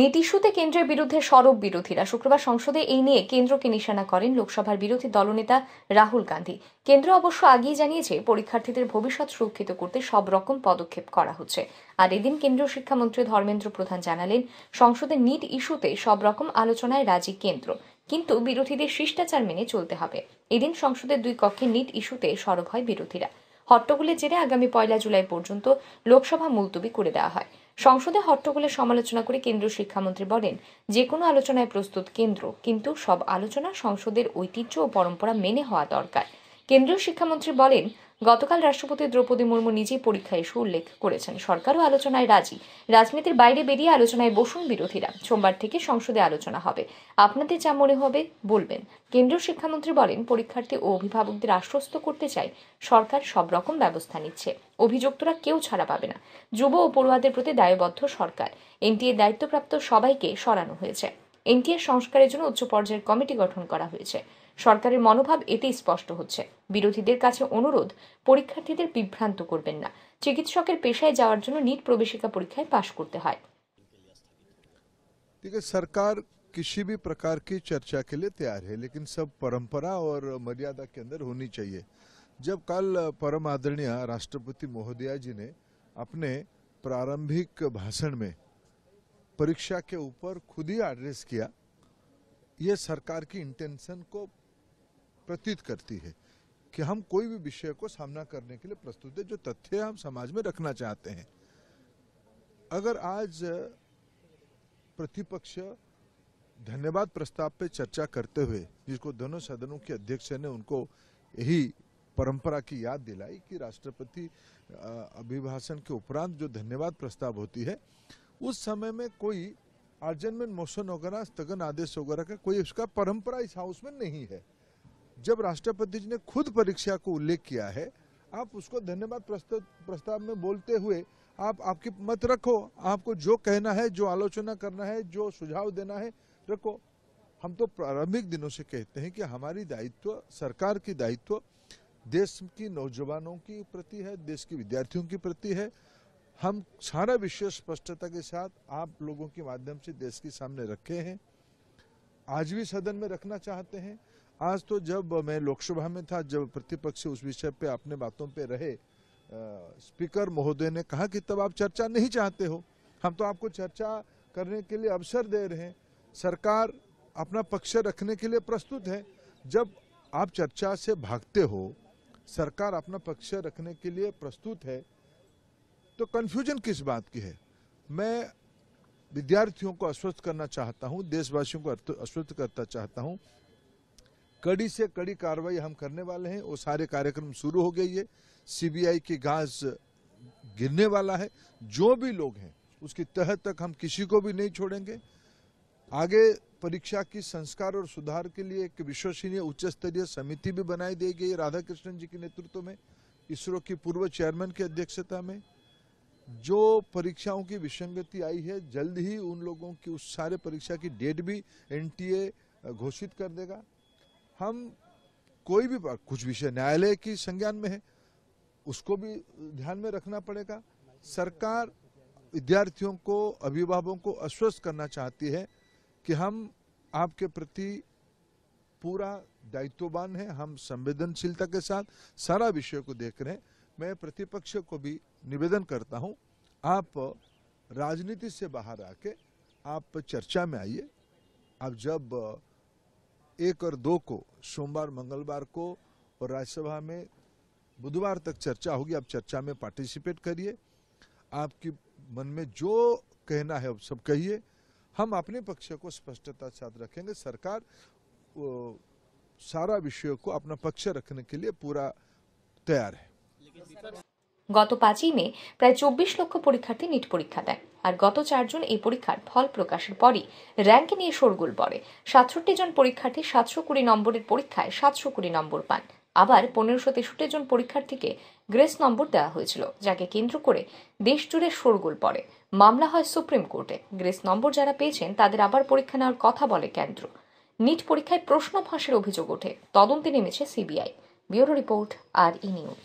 নীতিশুতে ইস্যুতে কেন্দ্রের বিরুদ্ধে সরব বিরোধীরা শুক্রবার সংসদে এই নিয়ে কেন্দ্রকে নিশানা করেন লোকসভার বিরোধী দলনেতা রাহুল গান্ধী কেন্দ্র অবশ্য আগেই জানিয়েছে পরীক্ষার্থীদের ভবিষ্যৎ সুরক্ষিত করতে সব রকম পদক্ষেপ করা হচ্ছে আর এদিন কেন্দ্রীয় শিক্ষামন্ত্রী ধর্মেন্দ্র প্রধান জানালেন সংসদে নিট ইস্যুতে সব রকম আলোচনায় রাজি কেন্দ্র কিন্তু বিরোধীদের শিষ্টাচার মেনে চলতে হবে এদিন সংসদের দুই কক্ষে নিট ইস্যুতে সরব হয় বিরোধীরা হট্টগোলের জেরে আগামী পয়লা জুলাই পর্যন্ত লোকসভা মুলতবি করে দেওয়া হয় সংসদে হট্টগোলের সমালোচনা করে কেন্দ্রীয় শিক্ষামন্ত্রী বলেন যে কোনো আলোচনায় প্রস্তুত কেন্দ্র কিন্তু সব আলোচনা সংসদের ঐতিহ্য ও পরম্পরা মেনে হওয়া দরকার কেন্দ্রীয় শিক্ষামন্ত্রী বলেন গতকাল রাষ্ট্রপতি দ্রৌপদী মুর্মু নিজেই পরীক্ষায় এসে উল্লেখ করেছেন সরকারও আলোচনায় রাজি রাজনীতির বাইরে বেরিয়ে আলোচনায় বসুন বিরোধীরা সোমবার থেকে সংসদে আলোচনা হবে আপনাদের যা মনে হবে বলবেন কেন্দ্রীয় শিক্ষামন্ত্রী বলেন পরীক্ষার্থী ও অভিভাবকদের আশ্বস্ত করতে চাই সরকার সব রকম ব্যবস্থা নিচ্ছে অভিযুক্তরা কেউ ছাড়া পাবে না যুব ও পড়ুয়াদের প্রতি দায়বদ্ধ সরকার এনটিএ দায়িত্বপ্রাপ্ত সবাইকে সরানো হয়েছে এনটিআর সংস্কারের জন্য উচ্চ পর্যায়ের কমিটি গঠন করা হয়েছে সরকারের মনোভাব এতেই স্পষ্ট হচ্ছে বিরোধীদের কাছে অনুরোধ পরীক্ষার্থীদের বিভ্রান্ত করবেন না চিকিৎসকের পেশায় যাওয়ার জন্য নিট প্রবেশিকা পরীক্ষায় পাশ করতে হয় देखिए সরকার किसी भी प्रकार की चर्चा के लिए तैयार है लेकिन सब परंपरा और मर्यादा के अंदर होनी चाहिए जब कल परम आदरणीय राष्ट्रपति महोदया जी ने अपने प्रारंभिक भाषण में परीक्षा के ऊपर खुद ही एड्रेस किया ये सरकार की इंटेंशन को प्रतीत करती है कि हम कोई भी विषय को सामना करने के लिए प्रस्तुत है जो तथ्य हम समाज में रखना चाहते हैं अगर आज प्रतिपक्ष धन्यवाद प्रस्ताव पे चर्चा करते हुए जिसको दोनों सदनों के अध्यक्ष ने उनको यही परंपरा की याद दिलाई कि राष्ट्रपति अभिभाषण के उपरांत जो धन्यवाद प्रस्ताव होती है उस समय में कोई अर्जनमेंट मोशन वगैरह स्थगन आदेश वगैरह का कोई उसका परंपरा इस हाउस में नहीं है जब राष्ट्रपति जी ने खुद परीक्षा को उल्लेख किया है आप उसको धन्यवाद प्रस्ताव में बोलते हुए आप आपकी मत रखो आपको जो कहना है जो आलोचना करना है जो सुझाव देना है रखो हम तो प्रारंभिक दिनों से कहते हैं कि हमारी दायित्व सरकार की दायित्व देश की नौजवानों की प्रति है देश के विद्यार्थियों के प्रति है हम सारा विषय स्पष्टता के साथ आप लोगों के माध्यम से देश के सामने रखे हैं आज भी सदन में रखना चाहते हैं आज तो जब मैं लोकसभा में था जब प्रतिपक्ष उस विषय पे अपने बातों पे रहे आ, स्पीकर महोदय ने कहा कि तब आप चर्चा नहीं चाहते हो हम तो आपको चर्चा करने के लिए अवसर दे रहे हैं सरकार अपना पक्ष रखने के लिए प्रस्तुत है जब आप चर्चा से भागते हो सरकार अपना पक्ष रखने के लिए प्रस्तुत है तो कन्फ्यूजन किस बात की है मैं विद्यार्थियों को अस्वस्थ करना चाहता हूं देशवासियों को अस्वस्थ करना चाहता हूं कड़ी से कड़ी कार्रवाई हम करने वाले हैं वो सारे कार्यक्रम शुरू हो गई है सीबीआई की घास गिरने वाला है जो भी लोग हैं उसकी तह तक हम किसी को भी नहीं छोड़ेंगे आगे परीक्षा की संस्कार और सुधार के लिए एक विश्वसनीय उच्च स्तरीय समिति भी बनाई दी गई राधा कृष्णन जी के नेतृत्व में इसरो की पूर्व चेयरमैन की अध्यक्षता में जो परीक्षाओं की विसंगति आई है जल्द ही उन लोगों की उस सारे परीक्षा की डेट भी एनटीए घोषित कर देगा हम कोई भी कुछ विषय न्यायालय की संज्ञान में है उसको भी ध्यान में रखना पड़ेगा सरकार विद्यार्थियों को अभिभावकों को आश्वस्त करना चाहती है कि हम आपके प्रति पूरा दायित्वबान है हम संवेदनशीलता के साथ सारा विषय को देख रहे हैं मैं प्रतिपक्ष को भी निवेदन करता हूं आप राजनीति से बाहर आके आप चर्चा में आइए आप जब एक और दो को सोमवार मंगलवार को और राज्यसभा में बुधवार तक चर्चा होगी आप चर्चा में पार्टिसिपेट करिए आपकी मन में जो कहना है सब कहिए हम अपने पक्ष को स्पष्टता साथ रखेंगे सरकार सारा विषय को अपना पक्ष रखने के लिए पूरा तैयार है গত পাঁচই মে প্রায় চব্বিশ লক্ষ পরীক্ষার্থী নিট পরীক্ষা দেয় আর গত চারজন এই পরীক্ষার ফল প্রকাশের পরই র‍্যাঙ্কে নিয়ে শোরগোল পড়ে সাতষট্টি জন পরীক্ষার্থী সাতশো কুড়ি নম্বরের পরীক্ষায় সাতশো কুড়ি নম্বর পান আবার পনেরোশো তেষট্টি জন পরীক্ষার্থীকে গ্রেস নম্বর দেওয়া হয়েছিল যাকে কেন্দ্র করে দেশ জুড়ে শোরগোল পড়ে মামলা হয় সুপ্রিম কোর্টে গ্রেস নম্বর যারা পেয়েছেন তাদের আবার পরীক্ষা নেওয়ার কথা বলে কেন্দ্র নিট পরীক্ষায় প্রশ্ন ফাঁসের অভিযোগ ওঠে তদন্তে নেমেছে সিবিআই ব্যুরো রিপোর্ট আর ই নিউজ